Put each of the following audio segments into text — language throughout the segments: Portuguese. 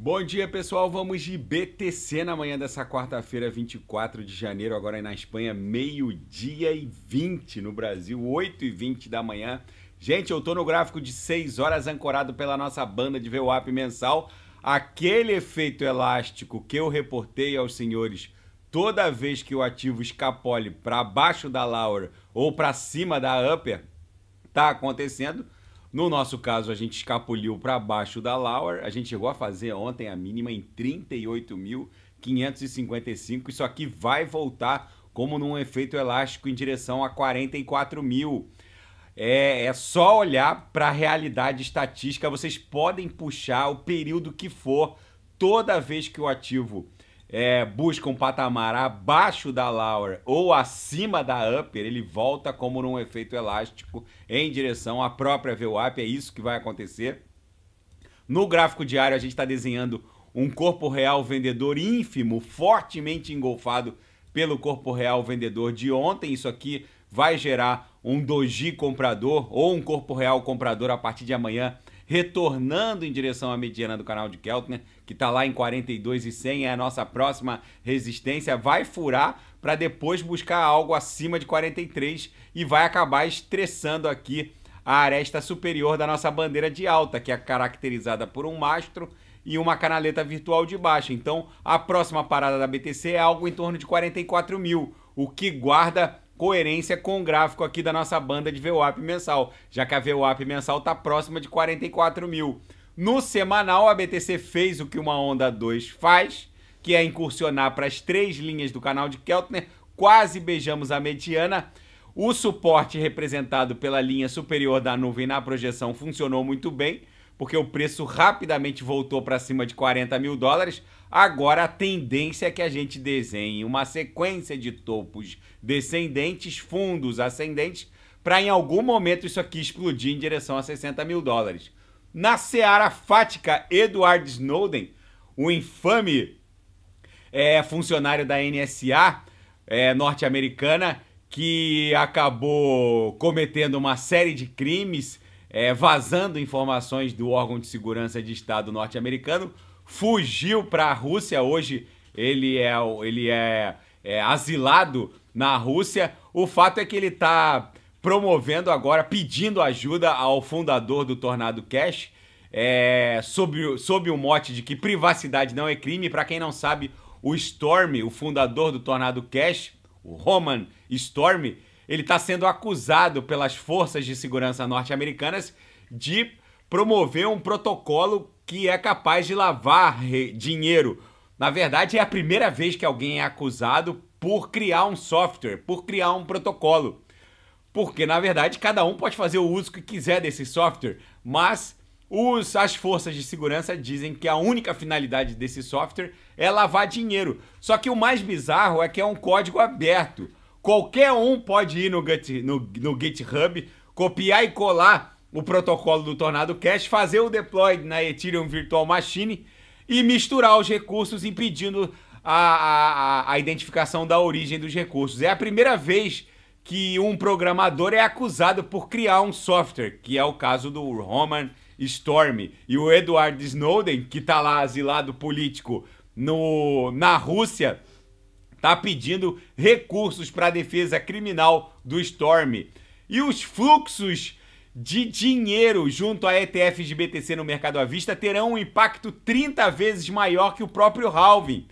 Bom dia, pessoal. Vamos de BTC na manhã dessa quarta-feira, 24 de janeiro, agora aí na Espanha, meio-dia e 20, no Brasil, 8 e 20 da manhã. Gente, eu tô no gráfico de 6 horas ancorado pela nossa banda de VWAP mensal. Aquele efeito elástico que eu reportei aos senhores toda vez que o ativo escapole para baixo da Laura ou para cima da Upper, tá acontecendo no nosso caso, a gente escapuliu para baixo da Lauer. A gente chegou a fazer ontem a mínima em 38.555. Isso aqui vai voltar como num efeito elástico em direção a 44 mil. É, é só olhar para a realidade estatística. Vocês podem puxar o período que for. Toda vez que o ativo é, busca um patamar abaixo da Lower ou acima da Upper, ele volta como num efeito elástico em direção à própria VWAP, é isso que vai acontecer. No gráfico diário, a gente está desenhando um corpo real vendedor ínfimo, fortemente engolfado pelo corpo real vendedor de ontem. Isso aqui vai gerar um doji comprador ou um corpo real comprador a partir de amanhã retornando em direção à mediana do canal de Keltner, que está lá em 42 e 100, é a nossa próxima resistência, vai furar para depois buscar algo acima de 43 e vai acabar estressando aqui a aresta superior da nossa bandeira de alta, que é caracterizada por um mastro e uma canaleta virtual de baixo Então, a próxima parada da BTC é algo em torno de 44 mil, o que guarda coerência com o gráfico aqui da nossa banda de VWAP mensal, já que a VWAP mensal está próxima de 44 mil. No semanal, a BTC fez o que uma Onda 2 faz, que é incursionar para as três linhas do canal de Keltner, quase beijamos a mediana. O suporte representado pela linha superior da nuvem na projeção funcionou muito bem, porque o preço rapidamente voltou para cima de 40 mil dólares. Agora a tendência é que a gente desenhe uma sequência de topos descendentes, fundos ascendentes, para em algum momento isso aqui explodir em direção a 60 mil dólares. Na seara fática, Edward Snowden, o infame é, funcionário da NSA é, norte-americana, que acabou cometendo uma série de crimes é, vazando informações do órgão de segurança de Estado norte-americano, fugiu para a Rússia. Hoje ele é, ele é, é, asilado na Rússia. O fato é que ele está promovendo agora, pedindo ajuda ao fundador do Tornado Cash, é, sob, sob o mote de que privacidade não é crime. Para quem não sabe, o Storm, o fundador do Tornado Cash, o Roman Storm, ele está sendo acusado pelas forças de segurança norte-americanas de promover um protocolo que é capaz de lavar dinheiro. Na verdade, é a primeira vez que alguém é acusado por criar um software, por criar um protocolo. Porque, na verdade, cada um pode fazer o uso que quiser desse software, mas os, as forças de segurança dizem que a única finalidade desse software é lavar dinheiro. Só que o mais bizarro é que é um código aberto. Qualquer um pode ir no, no, no GitHub, copiar e colar o protocolo do Tornado Cache, fazer o deploy na Ethereum Virtual Machine e misturar os recursos, impedindo a, a, a identificação da origem dos recursos. É a primeira vez que um programador é acusado por criar um software, que é o caso do Roman Storm e o Edward Snowden, que está lá asilado político no, na Rússia, está pedindo recursos para a defesa criminal do Storm. E os fluxos de dinheiro junto a ETFs de BTC no mercado à vista terão um impacto 30 vezes maior que o próprio halving.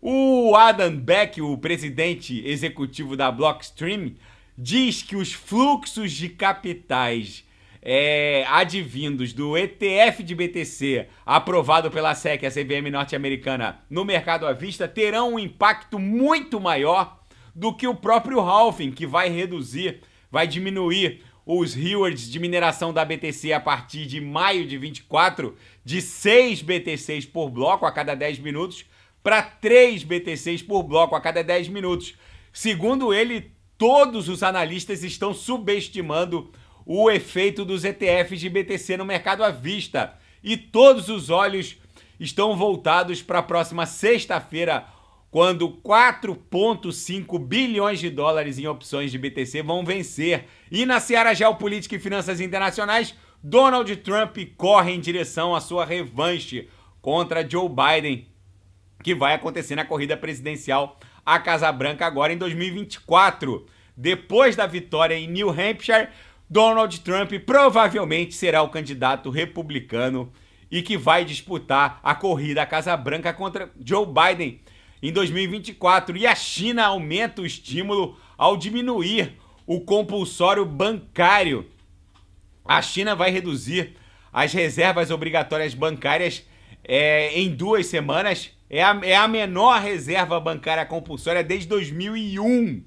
O Adam Beck, o presidente executivo da Blockstream, diz que os fluxos de capitais é, advindos do ETF de BTC, aprovado pela SEC e a CVM norte-americana no mercado à vista, terão um impacto muito maior do que o próprio halving, que vai reduzir, vai diminuir os rewards de mineração da BTC a partir de maio de 24 de 6 BTCs por bloco a cada 10 minutos para 3 BTCs por bloco a cada 10 minutos. Segundo ele, todos os analistas estão subestimando o efeito dos ETFs de BTC no mercado à vista. E todos os olhos estão voltados para a próxima sexta-feira, quando 4,5 bilhões de dólares em opções de BTC vão vencer. E na Seara Geopolítica e Finanças Internacionais, Donald Trump corre em direção à sua revanche contra Joe Biden, que vai acontecer na corrida presidencial à Casa Branca agora em 2024. Depois da vitória em New Hampshire, Donald Trump provavelmente será o candidato republicano e que vai disputar a corrida à Casa Branca contra Joe Biden em 2024. E a China aumenta o estímulo ao diminuir o compulsório bancário. A China vai reduzir as reservas obrigatórias bancárias é, em duas semanas. É a, é a menor reserva bancária compulsória desde 2001.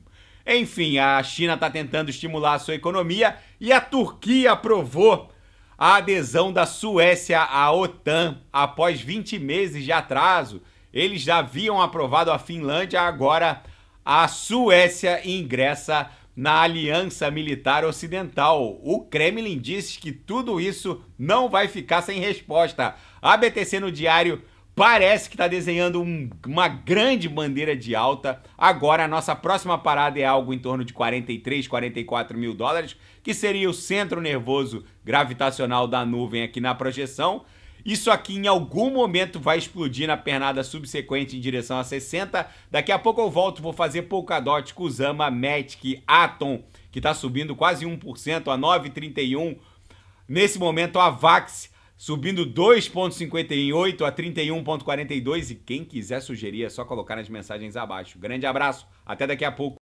Enfim, a China está tentando estimular a sua economia e a Turquia aprovou a adesão da Suécia à OTAN após 20 meses de atraso. Eles já haviam aprovado a Finlândia, agora a Suécia ingressa na Aliança Militar Ocidental. O Kremlin disse que tudo isso não vai ficar sem resposta. A BTC no Diário parece que está desenhando um, uma grande bandeira de alta. Agora, a nossa próxima parada é algo em torno de 43, 44 mil dólares, que seria o centro nervoso gravitacional da nuvem aqui na projeção. Isso aqui em algum momento vai explodir na pernada subsequente em direção a 60. Daqui a pouco eu volto, vou fazer Polkadot, Kusama, Matic, Atom, que está subindo quase 1% a 9,31. Nesse momento a Vax subindo 2,58 a 31,42. E quem quiser sugerir é só colocar nas mensagens abaixo. Grande abraço, até daqui a pouco.